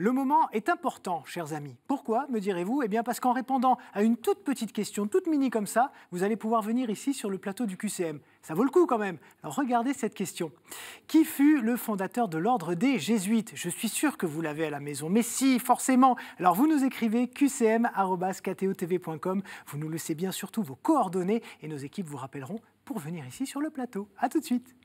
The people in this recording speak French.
Le moment est important, chers amis. Pourquoi, me direz-vous Eh bien parce qu'en répondant à une toute petite question, toute mini comme ça, vous allez pouvoir venir ici sur le plateau du QCM. Ça vaut le coup quand même. Alors regardez cette question. Qui fut le fondateur de l'ordre des Jésuites Je suis sûr que vous l'avez à la maison. Mais si, forcément. Alors vous nous écrivez qcm.kto.tv.com. Vous nous laissez bien surtout vos coordonnées et nos équipes vous rappelleront pour venir ici sur le plateau. À tout de suite.